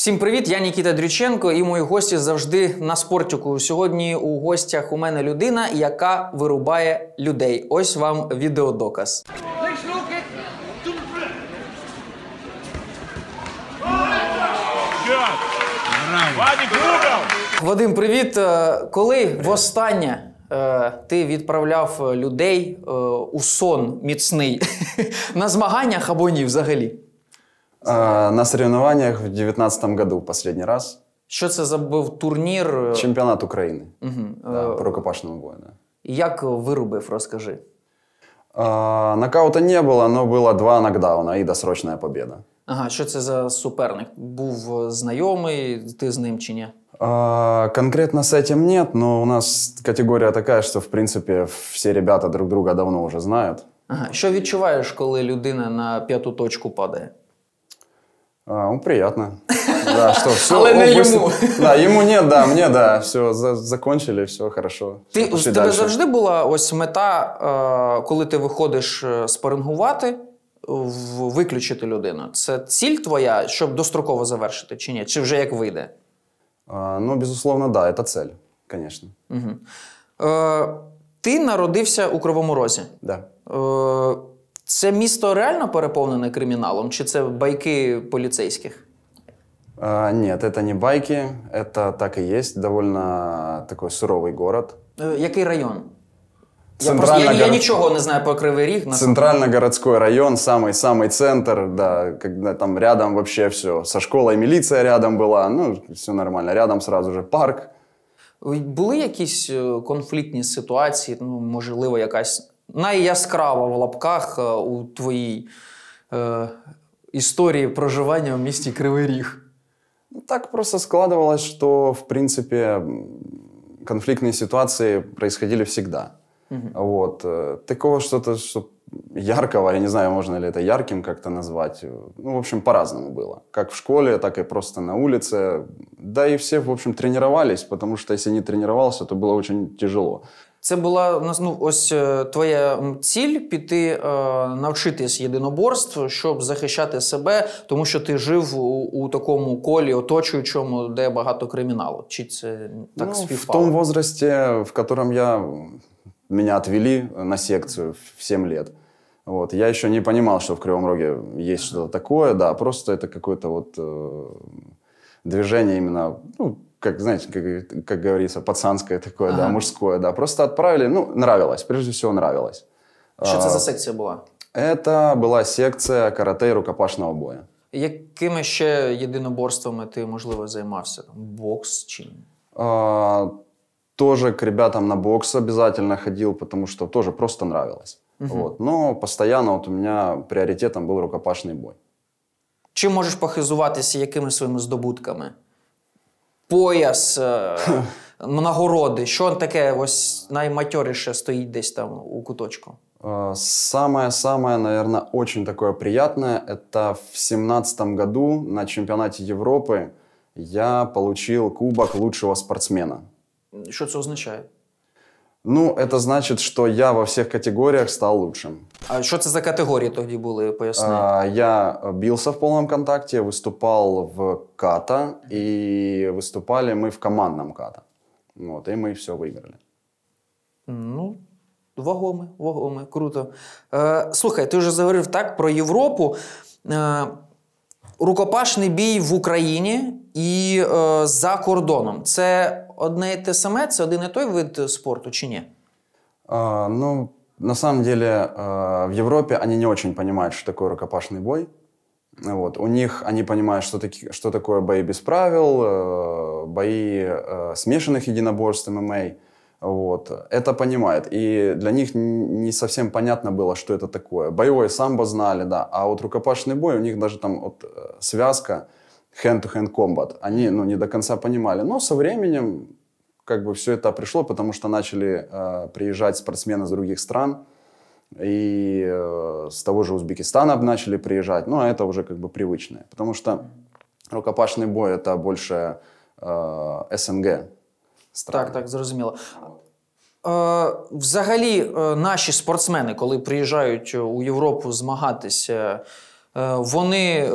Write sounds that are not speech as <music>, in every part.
Всім привіт, я Нікіта Дрюченко і мої гості завжди на спортіку. Сьогодні у гостях у мене людина, яка вирубає людей. Ось вам відеодоказ. Вадим, привіт! Е, коли востаннє е, ти відправляв людей е, у сон міцний <laughs> на змаганнях або ні, взагалі? А, на соревнованиях в 2019 году последний раз. Что это за був турнір? Чемпіонат України угу. да, по рукопашному бою. Да. Як вырубив, расскажи. А, нокаута не было, но было два нокдауна и досрочная победа. Ага, Что это за суперник? Був знайомий, ты з ним чи ні? А, конкретно с этим нет, но у нас категория такая, что в принципе все ребята друг друга давно уже знают. Ага. Що відчуваєш, коли людина на п'яту точку падає? А, ну, приятно. <laughs> Да, что все. Але не йому. Да, йому ні, да, мені да. Все, за- закончили, все хорошо. Ти в тебе дальше. завжди була ось мета, е, коли ти виходиш е, спарингувати, в- виключити людину. Це ціль твоя, щоб достроково завершити, чи ні? Чи вже як вийде? А, ну, безусловно, да, Це цель, звісно. Угу. Е, ти народився у Кривому Розі. Да. Е, це місто реально переповнене криміналом, чи це байки поліцейських? А, нет, это не байки, Це так і є. Доволі такой суровый город. Е, який район? Я, просто, я, я нічого не знаю про Кривий Ріг. на- Центрально-городской район, самий самый центр, да, когда там рядом вообще все. Со школой міліція рядом була. ну, все нормально. Рядом сразу же парк. Були якісь е, конфліктні ситуації, ну, можливо, якась найяскрава в лапках у твоїй е, истории проживания в місті Кривий Ріг? Так просто складывалось, что, в принципе, конфликтные ситуации происходили всегда. Угу. Вот. Такого что-то, что яркого, я не знаю, можно ли это ярким как-то назвать. Э, ну, в общем, по-разному было. Как в школе, так и просто на улице. Да и все, в общем, тренировались, потому что если не тренировался, то было очень тяжело. Це була ну, ось е, твоя ціль піти е, навчитись єдиноборств, щоб захищати себе, тому що ти жив у, у такому колі оточуючому, де багато криміналу. Чи це так ну, співпало? В тому возрасті, в якому я мене відвели на секцію в 7 лет, Вот. Я ще не понимал, що в Кривом Роге є щось то такое, да, просто это какое вот э, движение именно, ну, как, знаете, как, как говорится, пацанское такое, ага. да, мужское, да. Просто отправили, ну, нравилось, прежде всего нравилось. Що це а, за секция была? Это была секция карате і рукопашного боя. Яким ще единоборством ты, можливо, займався? Бокс чи А, тоже к ребятам на бокс обязательно ходил, потому что тоже просто нравилось. Угу. Вот. Но постоянно вот у меня приоритетом был рукопашный бой. Чем можешь похизуватися, якими своими здобутками? пояс, хм. нагороди. Що таке ось найматьоріше стоїть десь там у куточку? Самое-самое, наверное, очень такое приятное, это в семнадцатом году на чемпионате Европы я получил кубок лучшего спортсмена. Что это означает? Ну, это значит, что я во всех категориях стал лучшим. А що це за категорії тоді були? Поясни. А, Я бился в полном контакте, выступал в ката, и выступали мы в командном ката. Вот, и мы все выиграли. Ну, вагоме, вагоме, круто. Е, слухай, ти вже заговорив так про Європу. Е, рукопашний бій в Україні і е, за кордоном. Це одне і те саме, це один і той вид спорту чи ні? А, ну, на самом деле, а, в Европе они не очень понимают, что такое рукопашный бой. Вот. У них они понимают, что, таки, что такое бои без правил, э, бои э, смешанных единоборств, ММА. Вот. Это понимают. И для них не совсем понятно было, что это такое. Боевое самбо знали, да. А вот рукопашный бой, у них даже там вот э, связка – hand-to-hand combat. Они ну, не до конца понимали. Но со временем как бы все это пришло, потому что начали э, приезжать спортсмены из других стран. И э, с того же Узбекистана начали приезжать. Ну, а это уже как бы привычное. Потому что рукопашный бой – это больше э, СНГ стран. Так, так, зрозуміло. Е, взагалі, е, наші спортсмени, коли приїжджають у Європу змагатися, вони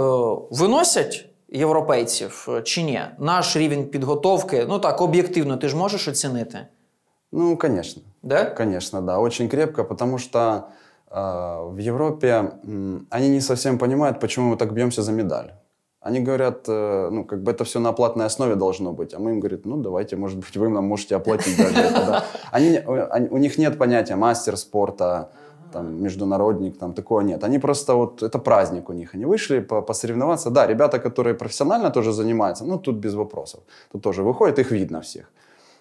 виносять європейців чи ні? Наш рівень підготовки, ну так, об'єктивно, ти ж можеш оцінити? Ну, конечно. Да? Конечно, да. Очень крепко, потому что э, в Европе э, они не совсем понимают, почему мы так бьемся за медаль. Они говорят, э, ну, как бы это все на оплатной основе должно быть. А мы им говорим, ну, давайте, может быть, вы нам можете оплатить даже это. Э, они, у них нет понятия мастер спорта, там, международник, там, такого нет. Они просто вот, это праздник у них. Они вышли посоревноваться. Да, ребята, которые профессионально тоже занимаются, ну, тут без вопросов. Тут тоже выходит, их видно всех.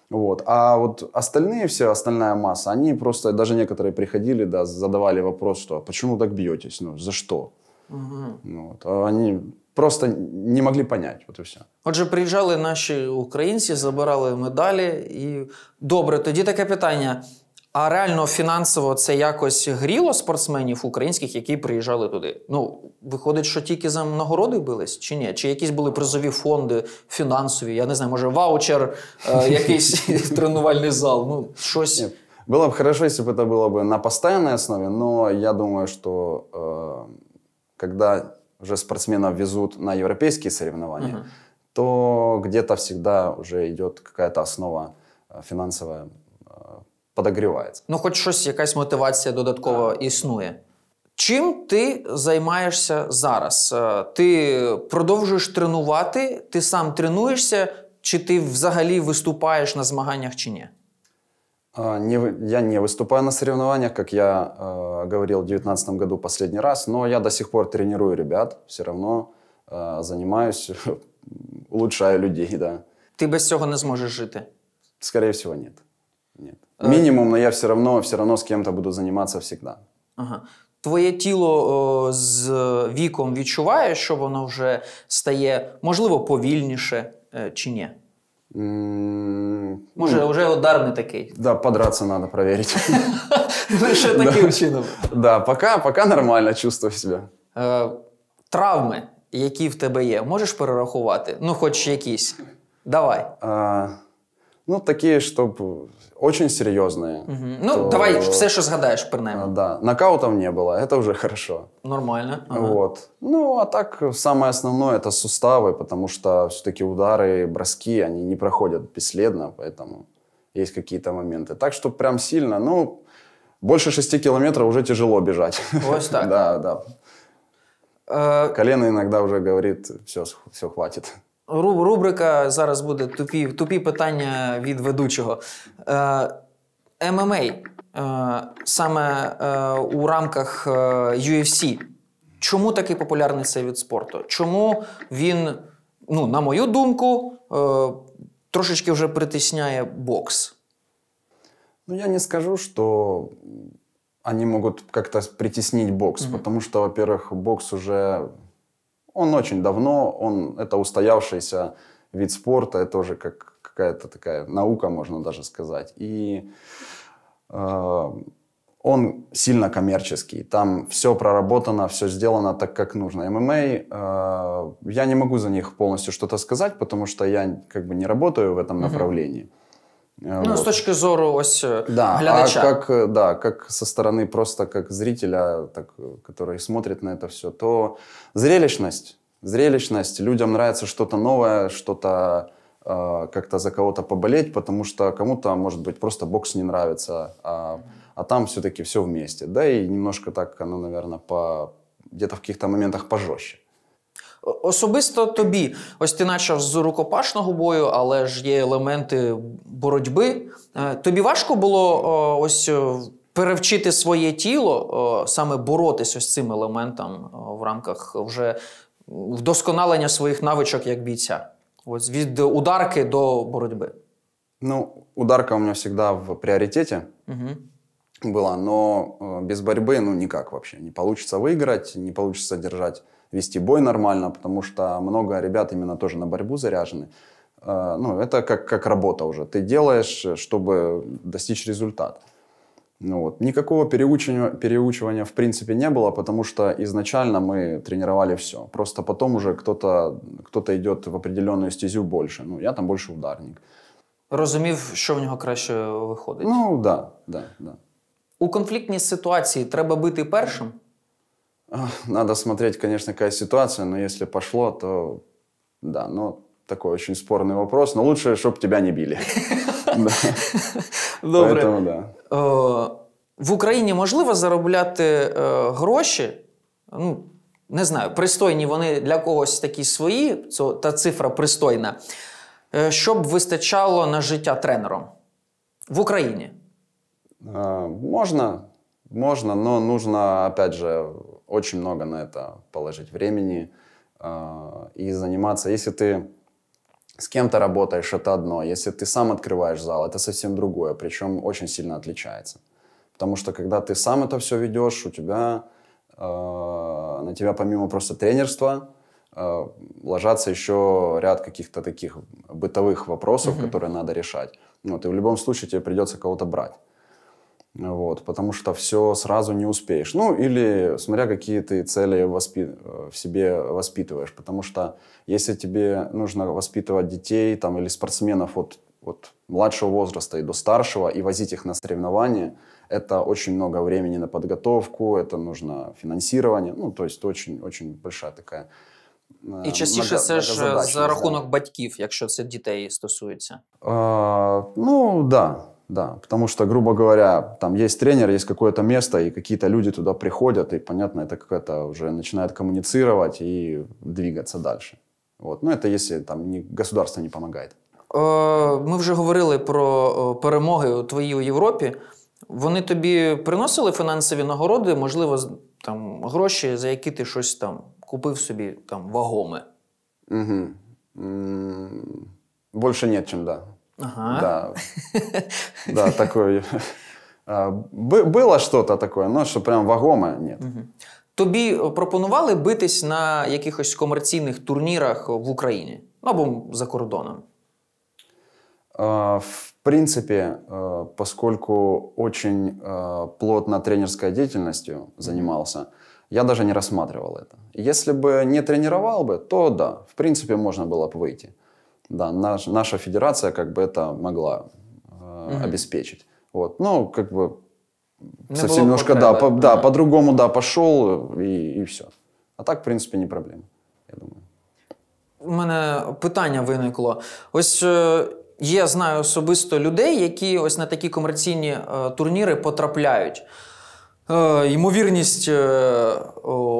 Вот. А вот остальные все, остальная масса, они просто, даже некоторые приходили, да, задавали вопрос, что «А почему так бьетесь, ну, за что? Угу. вот. А они просто не могли понять, вот и все. Отже, приїжджали наші українці, забирали медалі, і добре, тоді таке питання. А реально фінансово це якось гріло спортсменів українських, які приїжджали туди. Ну виходить, що тільки за нагороди бились, чи ні? Чи якісь були призові фонди фінансові? Я не знаю, може ваучер, е, <laughs> якийсь тренувальний зал. Ну щось Нет, було б хорошо, якщо це було б на постійній основі. але я думаю, що е, коли вже спортсменів везуть на європейські соревновання, угу. то где-то завжди вже йде якась основа е, фінансова подогрівається. Ну, хоч щось, якась мотивація додатково існує. Чим ти займаєшся зараз? Е, ти продовжуєш тренувати, ти сам тренуєшся, чи ти взагалі виступаєш на змаганнях чи ні? Не, я не виступаю на соревнованиях, як я э, е, говорил в 2019 році, последний раз, но я до сих пор тренирую ребят, все одно э, е, занимаюсь, <laughs> улучшаю людей, да. Ты без цього не зможеш жити? Скоріше, всего, нет. Нет. Минимум, но я все одно все равно с кем-то буду займатися всегда. Ага. Твоє тіло о, з віком відчуває, що воно вже стає, можливо, повільніше е, чи ні? Mm, Може, ну, вже удар не такий. Да, подратися треба, перевірити. Лише <laughs> ну, таким чином. Да, пока, пока нормально чувствую себе. Травми, які в тебе є, можеш перерахувати? Ну, хоч якісь. Давай. Ну, такі, щоб очень серйозні. Угу. Ну, то... давай все, що згадаєш, принаймні. Да. Нокаутов не було, це вже хорошо. Нормально. Ага. Вот. Ну, а так, самое основное это суставы, потому что все-таки удары, броски, они не проходят бесследно, поэтому есть какие-то моменты. Так что прям сильно, ну, больше 6 километров уже тяжело бежать. Вот так. <laughs> да, да. Э, Колено иногда уже говорит, все, все хватит. Рубрика зараз буде тупі тупі питання від ведучого. Е, ММА ем ем е, саме е, у рамках UFC. Чому такий популярний цей від спорту? Чому він, ну, на мою думку, трошечки вже притісняє бокс? Ну, я не скажу, що вони можуть как-то притеснить бокс, mm-hmm. потому що, во-первых, бокс уже он очень давно, он, это устоявшийся вид спорта, это уже как какая-то такая наука, можно даже сказать. И э, он сильно коммерческий. Там все проработано, все сделано так, как нужно. ММА, э, я не могу за них полностью что-то сказать, потому что я как бы не работаю в этом направлении. Uh-huh. Э, ну, вот. з точки зору ось э, да. глядача. А как, э, да, как со стороны просто как зрителя, так, который смотрит на это все, то зрелищность. Зрелищность. Людям нравится что-то новое, что-то э, как-то за кого-то поболеть, потому что кому-то, может быть, просто бокс не нравится, а, а там все-таки все вместе. Да, и немножко так оно, наверное, по, где-то в каких-то моментах пожестче. Особисто тобі, ось ти почав з рукопашного бою, але ж є елементи боротьби. Е, тобі важко було ось е, перевчити своє тіло, саме боротися з цим елементом в рамках вже вдосконалення своїх навичок як бійця? Ось від ударки до боротьби. Ну, ударка у мене завжди в пріоритеті. Угу. была, но без борьбы, ну, никак вообще. Не получится выиграть, не получится держать вести бой нормально, потому что много ребят именно тоже на борьбу заряжены. Э, ну, это как, как работа уже. Ты делаешь, э, чтобы достичь результата. Ну, вот. Никакого переучивания, переучивания в принципе не было, потому что изначально мы тренировали все. Просто потом уже кто-то кто идет в определенную стезю больше. Ну, я там больше ударник. Розумів, що в нього краще виходить. Ну, да, да, да. У конфліктній ситуації треба бити першим. Надо смотреть, конечно, какая ситуация, но если пошло, то да, но такой очень спорный вопрос, но лучше, чтобы тебя не били. <laughs> Добре. В Україні можливо заробляти е, гроші? Ну, не знаю, пристойні вони для когось такі свої, та цифра пристойна, е, щоб вистачало на життя тренером в Україні? Можна, можно, но нужно, опять же, очень много на это положить времени а, и заниматься. Если ты с кем-то работаешь, это одно. Если ты сам открываешь зал, это совсем другое, причем очень сильно отличается. Потому что когда ты сам это все ведешь, у тебя а, на тебя помимо просто тренерства а, ложатся еще ряд каких-то таких бытовых вопросов, mm-hmm. которые надо решать. Вот, и в любом случае тебе придется кого-то брать. Вот, потому что все сразу не успеешь. Ну, или смотря какие ты цели воспи- э, в себе воспитываешь. Потому что если тебе нужно воспитывать детей там, или спортсменов от, от младшего возраста и до старшего, и возить их на соревнования, это очень много времени на подготовку, это нужно финансирование. Ну, то есть очень-очень большая такая э, И частіше це ж за рахунок батьків, якщо це дітей стосується. Е, а, ну, так. Да да. Потому что, грубо говоря, там есть тренер, есть какое-то место, и какие-то люди туда приходят, и, понятно, это какая-то уже начинает коммуницировать и двигаться дальше. Вот, Ну, это если там не государство не помогает. Э, ми вже говорили про перемоги твої у Європі. Вони тобі приносили фінансові нагороди, можливо, там гроші, за які ти щось там купив собі там вагоме? Угу. М -м Більше ні, ніж да. Ага. Да, <laughs> такое. Было что-то такое, но що прям вагоме, нет. Тобі пропонували битись на якихось комерційних турнірах в Україні або за кордоном? В принципі, поскольку очень плотно тренерською деятельностью займався, я даже не рассматривал это. Если бы не тренировал бы, то да, в принципі можна було б вийти. Да, наш, наша федерация как бы это могла э, угу. обеспечить. Вот. Ну, как бы не совсем немножко, да, по, да, по-другому, да, пошел и, и все. А так, в принципі, не проблема, я думаю. У мене питання виникло. Ось я е, знаю особисто людей, які ось на такі комерційні е, турніри потрапляють. Е, ймовірність е,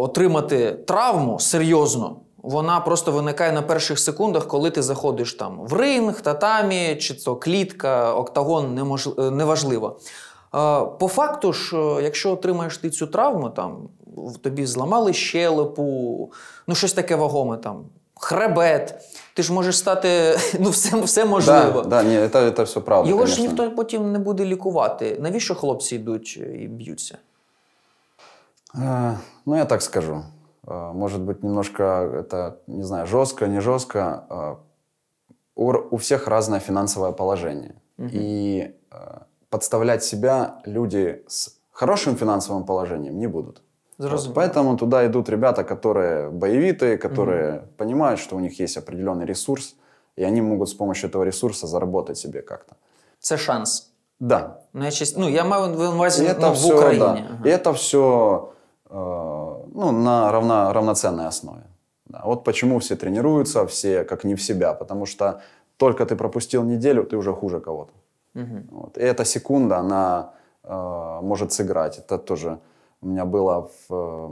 отримати травму серйозно вона просто виникає на перших секундах, коли ти заходиш там в ринг, татамі, чи це клітка, октагон немож... Е, неважливо. Е, по факту ж, е, якщо отримаєш ти цю травму, там тобі зламали щелепу, ну щось таке вагоме там. Хребет, ти ж можеш стати <laughs> ну, все все можливо. Да, да, ні, це, це все правда, Його конечно. ж ніхто потім не буде лікувати. Навіщо хлопці йдуть і б'ються? Е, ну, я так скажу. Э, может быть, немножко это, не знаю, жестко, не жестко. Э, у всех разное финансовое положение. Угу. И э, подставлять себя люди с хорошим финансовым положением не будут. Вот, поэтому туда идут ребята, которые боевитые, которые угу. понимают, что у них есть определенный ресурс, и они могут с помощью этого ресурса заработать себе как-то. Это шанс. Да. Ну, я, ну, я маю ну, в увазі, ну, в Украине. Да. Ага. І це все э, ну, на равно, равноценной основе. Да. Вот почему все тренируются, все как не в себя, потому что только ты пропустил неделю, ты уже хуже кого-то. Угу. Вот. И эта секунда, она э, может сыграть. Это тоже у меня было в э,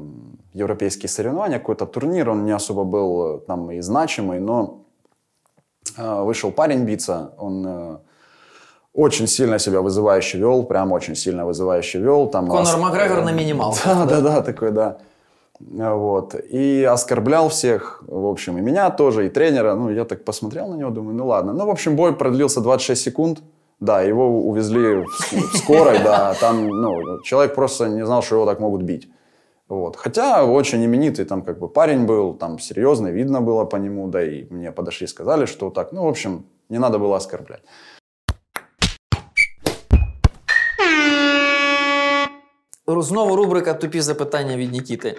европейские соревнования, какой-то турнир, он не особо был э, там и значимый, но э, вышел парень биться, он э, очень сильно себя вызывающе вел, прям очень сильно вызывающе вел. Там Конор Макгрегор на э, минимал. <laughs> Да, да, да, такой, да. А, вот. И оскорблял всех, в общем, и меня тоже, и тренера. Ну, я так посмотрел на него, думаю, ну ладно. Ну, в общем, бой продлился 26 секунд. Да, его увезли в, скорой, да. Там, ну, человек просто не знал, что его так могут бить. Вот. Хотя очень именитый там как бы парень был, там серьезный, видно было по нему, да и мне подошли, сказали, что так, ну, в общем, не надо было оскорблять. Знову рубрика тупі запитання від Нікіти.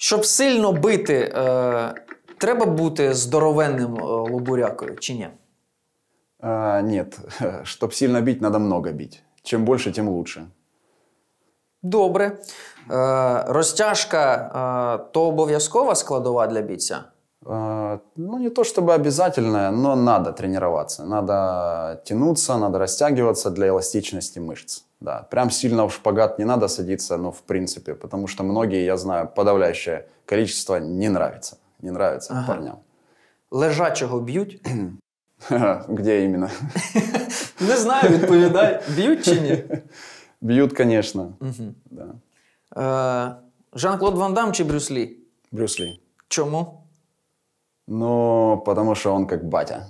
Щоб сильно бити, е, треба бути здоровенним е, лобурякою чи ні? А, нет. Щоб <laughs> сильно бити, треба много бити. Чим більше, тим лучше. Добре. Е, Розтяжка е, то обов'язкова складова для бійця? А, ну, не то чтобы обязательное, но надо тренироваться. Надо тянуться, надо растягиваться для эластичности мышц. Да, прям сильно в шпагат не надо садиться, но ну, в принципе, потому что многие, я знаю, подавляющее количество не нравится. Не нравится ага. парням. Лежачего бьют? <laughs> Где именно? <laughs> Не знаю, відповідай. бьют чи ні? <laughs> Бьют, конечно. Жан-Клод Ван Дам чи Брюс Лі? Брюс Лі. Чому? Ну, потому что он как батя.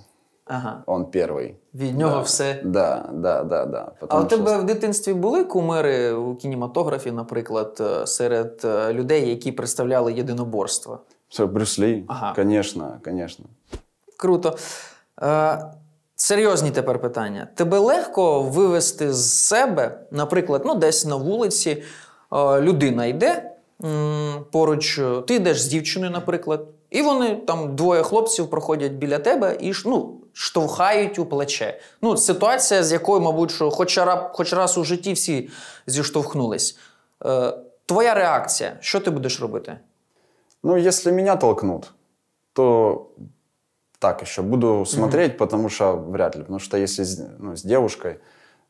Ага. Он перший. Від нього да. все. Да, да, да, да. А у тебе що... в дитинстві були кумири у кінематографі, наприклад, е, серед е, людей, які представляли єдиноборство? Це Брюс Лі. Ага. Конечно, конечно. Круто. Е, Серйозні тепер питання. Тебе легко вивести з себе, наприклад, ну, десь на вулиці е, людина йде м, поруч, ти йдеш з дівчиною, наприклад. І вони там двоє хлопців проходять біля тебе і ну, штовхають у плече. Ну, Ситуація, з якою, мабуть, що хоч раз, хоч раз у житті всі зіштовхнулись. Е, Твоя реакція, що ти будеш робити? Ну, якщо мене толкнуть, то так еще буду смотреть, mm-hmm. потому что вряд ли. Потому что если ну, с девушкой,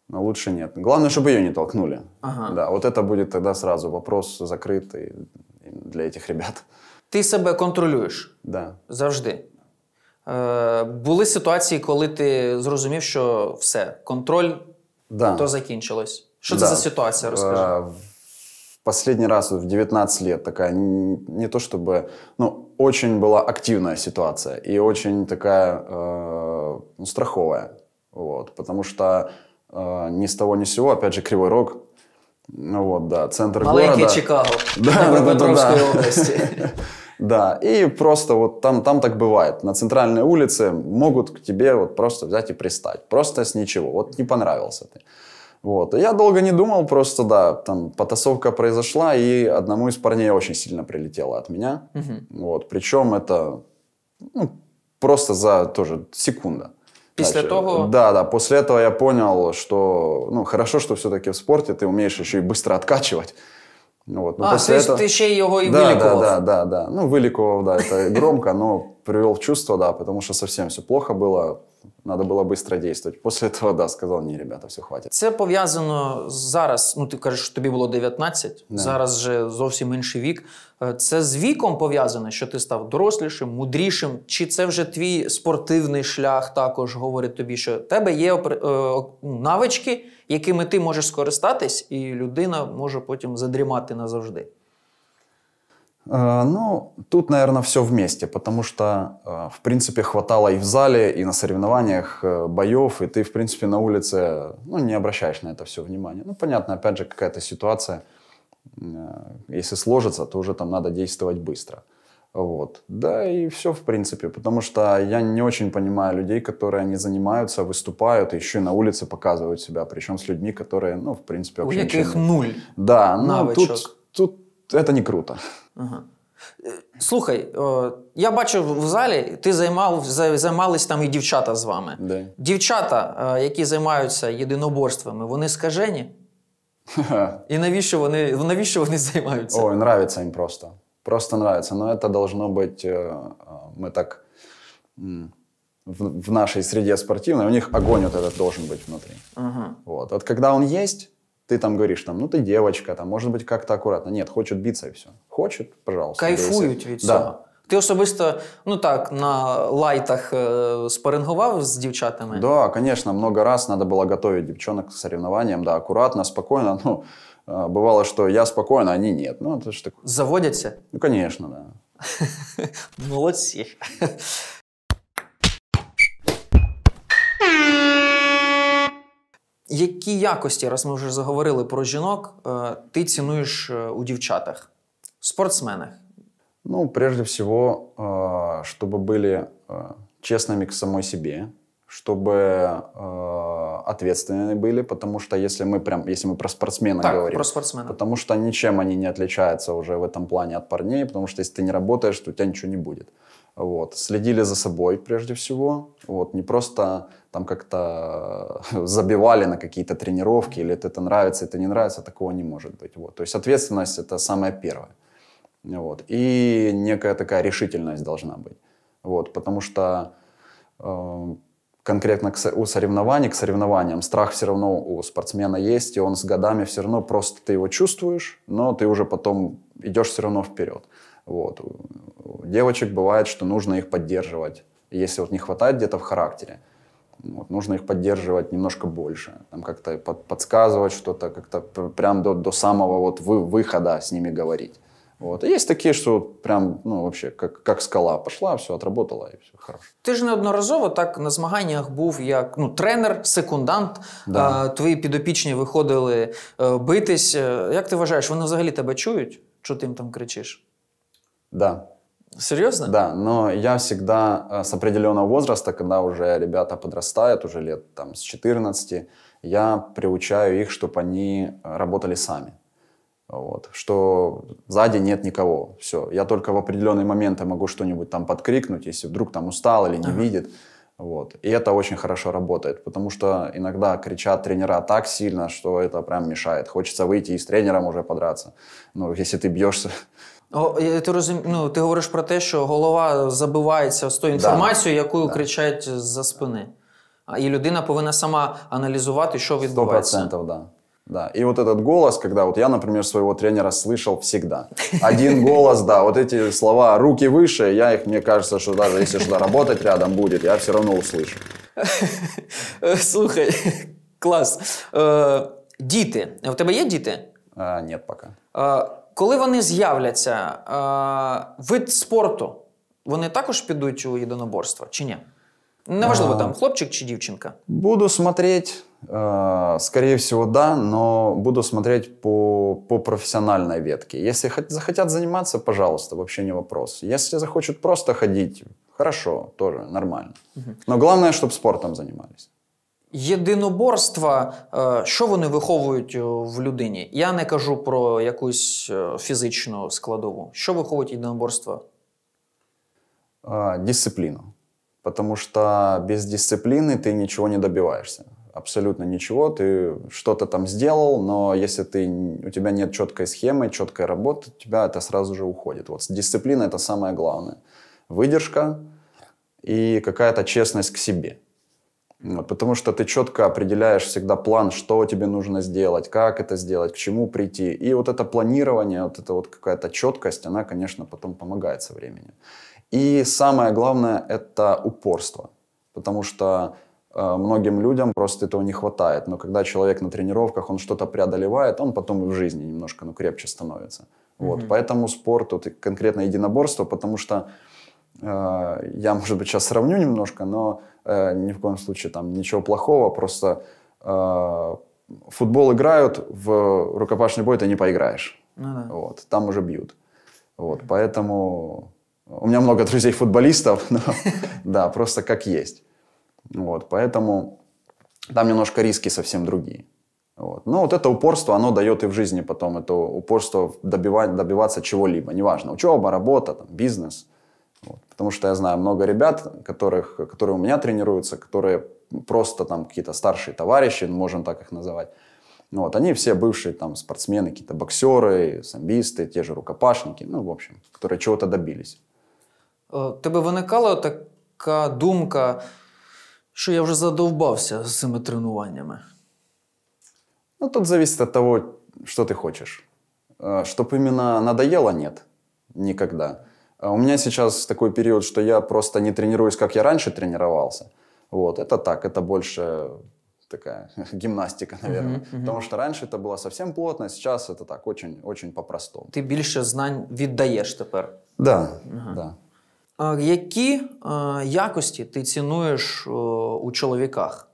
ну, лучше нет. Главное, чтобы ее не толкнули. Ага. Да, вот это будет тогда сразу вопрос закрытый для этих ребят. Ти себе контролюєш Да. завжди. Е, Були ситуації, коли ти зрозумів, що все, контроль да. то закінчилось. Что да. это за ситуация, расскажи? В последний раз в 19 лет такая, не, то чтобы, ну, очень была активная ситуация и очень такая, э, ну, страховая, вот, потому что э, ни с того ни с сего, опять же, Кривой Рог, ну вот, да, центр Маленький города. Маленький Чикаго, <laughs> да, Днепропетровской да, да, да. <laughs> Да, и просто вот там, там так бывает. На центральной улице могут к тебе вот просто взять и пристать. Просто с ничего. Вот не понравился ты. Вот. И я долго не думал, просто, да, там потасовка произошла, и одному из парней очень сильно прилетело от меня. Угу. Вот. Причем это ну, просто за тоже секунда. Після Значит, того? Да, да. После этого я понял, что ну, хорошо, что все-таки в спорте ты умеешь еще и быстро откачивать. Ну вот. Но ну, а, после то есть этого... ты ще его и да, выликовал? Да, да, да, да. Ну, выликовал, да, это громко, но привел в чувство, да, потому что совсем все плохо было. надо було быстро действовать. После того, да, сказав ні, ребята, все, хватит. Це пов'язано зараз. Ну, ти кажеш, що тобі було 19, да. зараз же зовсім інший вік. Е, це з віком пов'язане, що ти став дорослішим, мудрішим, чи це вже твій спортивний шлях також говорить тобі, що в тебе є е, ну, навички, якими ти можеш скористатись, і людина може потім задрімати назавжди. Э, ну, тут, наверное, все вместе, потому что, э, в принципе, хватало и в зале, и на соревнованиях э, боев, и ты, в принципе, на улице, ну, не обращаешь на это все внимание. Ну, понятно, опять же, какая-то ситуация, если сложится, то уже там надо действовать быстро. Вот. Да и все, в принципе, потому что я не очень понимаю людей, которые не занимаются, выступают, еще и на улице показывают себя, причем с людьми, которые, ну, в принципе, вообще У их нуль. Да, ну, навычок. тут, тут это не круто. Е, слухай, я бачив в залі, ти займав, займались там і дівчата з вами. Да. Дівчата, е, які займаються єдиноборствами, вони скажені? <laughs> І навіщо вони навіщо вони займаються? Ой, нравиться їм просто. Просто нравиться. Но ну, це должно бути. Е, мы так в, в нашей среде спортивной, у них огонь вот этот должен быть внутри. Ага. Вот. вот когда он есть, ты там говоришь, там, ну ты девочка, там, может быть, как-то аккуратно. Нет, хочет биться и все. Хочет, пожалуйста. кайфуют ведь да цього. Да. Ти особисто, ну так, на лайтах э, спарингував с девчатами Да, конечно, много раз надо было готовить девчонок к соревнованиям, да, аккуратно, спокойно, ну, э, Бывало, что я спокойно, а они нет. Ну, это же такое. Заводятся? Ну, конечно, да. <laughs> Молодцы. Які якості, раз ми вже заговорили про жінок, ти цінуєш у дівчатах, спортсменах? Ну, прежде всего, а, чтобы были а, честными к самой себе, чтобы а, ответственными были, потому что если мы прям, если мы про спортсмена так, говорим, про спортсмена. потому что ничем они не отличаются уже в этом плане от парней, потому что если ты не работаешь, то у тебя ничего не будет. Вот. Следили за собой прежде всего. Вот. Не просто там как-то э, <laughs> забивали на какие-то тренировки, или это нравится, это не нравится, такого не может быть. Вот. То есть ответственность – это самое первое. Вот. И некая такая решительность должна быть. Вот. Потому что э, конкретно к, у соревнований, к соревнованиям страх все равно у спортсмена есть, и он с годами все равно просто ты его чувствуешь, но ты уже потом идешь все равно вперед. Вот. У девочек бывает, что нужно их поддерживать, если вот не хватает где-то в характере. Вот, нужно их поддерживать немножко больше, там как-то под, подсказывать что-то, как-то прям до, до самого вот вы, выхода с ними говорить. Вот. И есть такие, что прям, ну, вообще, как, как скала пошла, все, отработала, и все хорошо. Ти ж неодноразово так на змаганнях був як ну, тренер, секундант. Да. А, твої підопічні виходили а, битись. Як ти вважаєш, вони взагалі тебе чують, що ти їм там кричиш? Да. Серьезно? Да, но я всегда э, с определенного возраста, когда уже ребята подрастают, уже лет там с 14, я приучаю их, чтобы они работали сами. Вот, что сзади нет никого, все. Я только в определенные моменты могу что-нибудь там подкрикнуть, если вдруг там устал или не ага. видит. Вот. И это очень хорошо работает, потому что иногда кричат тренера так сильно, что это прям мешает. Хочется выйти и с тренером уже подраться. но ну, если ты бьешься Е, ти розум... ну, ти говориш про те, що голова забивається з тою інформацією, да. яку да. кричать за спини. І людина повинна сама аналізувати, що відбувається. 100%, да. Да. И вот этот голос, когда вот я, например, своего тренера слышал всегда. Один голос, да, вот эти слова «руки выше», я их, мне кажется, что даже если что работать рядом будет, я все равно услышу. <laughs> Слухай, <laughs> Клас. Е, діти. У тебе є діти? А, нет пока. Коли вони з'являться, е, вид спорту, вони також підуть у єдиноборство чи ні? Неважливо, там хлопчик чи дівчинка. Буду смотреть, э, скорее всего, да, но буду смотреть по, по профессиональной ветке. Если захотят заниматься, пожалуйста, вообще не вопрос. Если захочут просто ходить, хорошо, тоже нормально. Но главное, чтобы спортом занимались. Єдиноборства, що вони виховують в людині? Я не кажу про якусь фізичну складову. Що виховують єдиноборства? А, Дисциплину. Потому что без дисциплины ты ничего не добиваешься. Абсолютно ничего. Ты что-то там сделал, но если ты, у тебя нет четкой схемы, четкой работы, у тебя это сразу же уходит. Вот дисциплина — это самое главное. Выдержка и какая-то честность к себе — Потому что ты четко определяешь всегда план, что тебе нужно сделать, как это сделать, к чему прийти. И вот это планирование, вот эта вот какая-то четкость, она, конечно, потом помогает со временем. И самое главное – это упорство. Потому что э, многим людям просто этого не хватает. Но когда человек на тренировках, он что-то преодолевает, он потом и в жизни немножко ну, крепче становится. Mm-hmm. Вот. Поэтому спорт, вот, конкретно единоборство, потому что э, я, может быть, сейчас сравню немножко, но э, ни в коем случае там ничего плохого, просто э, футбол играют, в рукопашный бой ты не поиграешь. Ну, да. вот, там уже бьют. Вот, поэтому у меня много друзей футболистов, <laughs> но да, просто как есть. Вот, поэтому там немножко риски совсем другие. Вот. Но вот это упорство, оно дает и в жизни потом, это упорство добивать, добиваться чего-либо, неважно, учеба, работа, там, бизнес – вот. Потому что я знаю много ребят, которых, которые у меня тренируются, которые просто там какие-то старшие товарищи, ну, можем так их называть. Ну, вот, они все бывшие там спортсмены, какие-то боксеры, самбисты, те же рукопашники, ну, в общем, которые чего-то добились. Тебе виникала така думка, що я вже задовбався з цими тренуваннями? Ну, тут зависит от того, что ты хочешь. Э, чтоб именно надоело, нет. Никогда. А у меня сейчас такой период, что я просто не тренируюсь, как я раньше тренировался. Вот, это так, это больше такая <laughs> гимнастика, наверное. Угу, угу. Тому що раніше це було зовсім плотно, сейчас это так очень, очень по-простому. Ти більше знань віддаєш тепер. Да, угу. да. А, які а, якості ти цінуєш а, у чоловіках?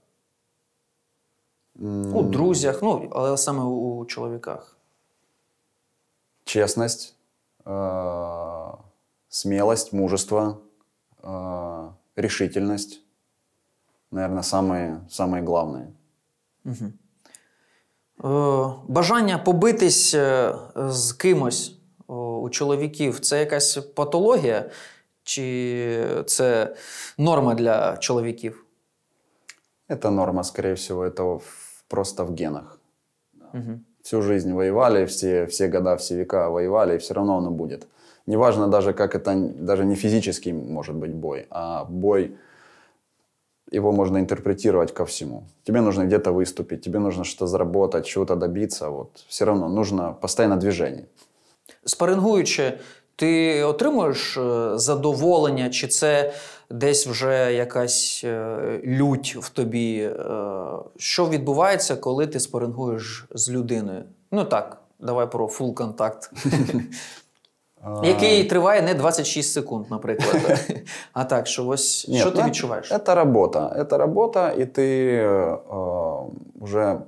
Mm. У друзях, ну, але саме у, у чоловіках. Чесність, смелость, мужество, э, решительность, наверное, самые, самые главные. Угу. Е, э, бажання побитись з кимось у чоловіків це якась патологія, чи це норма для чоловіків? Это норма, скорее всего, это просто в генах. Угу. Всю жизнь воевали, все, все года, все века воевали, и все равно оно будет. неважно даже, как это, даже не физический может быть бой, а бой, его можно интерпретировать ко всему. Тебе нужно где-то выступить, тебе нужно что-то заработать, чего-то добиться. Вот. Все равно нужно постоянно движение. Спарингуючи, ти отримуєш е, задоволення, чи це десь вже якась е, лють в тобі? Е, що відбувається, коли ти спарингуєш з людиною? Ну так, давай про фул контакт. <laughs> Який а. триває не 26 секунд, наприклад. А так, що ось Нет, що ти ну, відчуваєш? Це робота. Це робота, і ти вже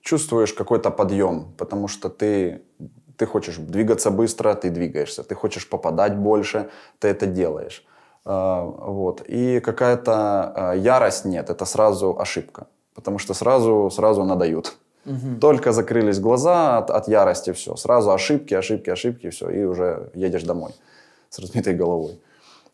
чувствуешь какой-то подъем, потому что ты, ты хочешь двигаться быстро, ты двигаешься, ты хочешь попадать больше, ты это делаешь. Вот. И какая-то ярость нет, это сразу ошибка, потому что сразу, сразу надают. Угу. Только закрылись глаза от, от ярости, все. Сразу ошибки, ошибки, ошибки, все. И уже едешь домой <laughs> с разбитой головой.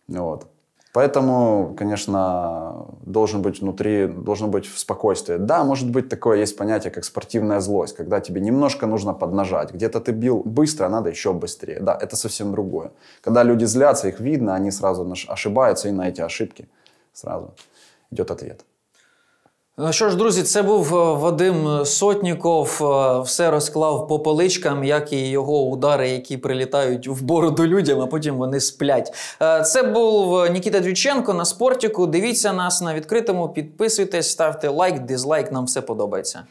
Вот. Поэтому, конечно, должен быть внутри, должно быть в спокойствии. Да, может быть такое есть понятие, как спортивная злость, когда тебе немножко нужно поднажать. Где-то ты бил быстро, а надо еще быстрее. Да, это совсем другое. Когда люди злятся, их видно, они сразу ошибаются, и на эти ошибки сразу идет ответ. Ну що ж, друзі, це був е, Вадим Сотніков. Е, все розклав по поличкам, як і його удари, які прилітають в бороду людям, а потім вони сплять. Е, це був Нікіта Двіченко на спортіку. Дивіться нас на відкритому, підписуйтесь, ставте лайк, дизлайк. Нам все подобається.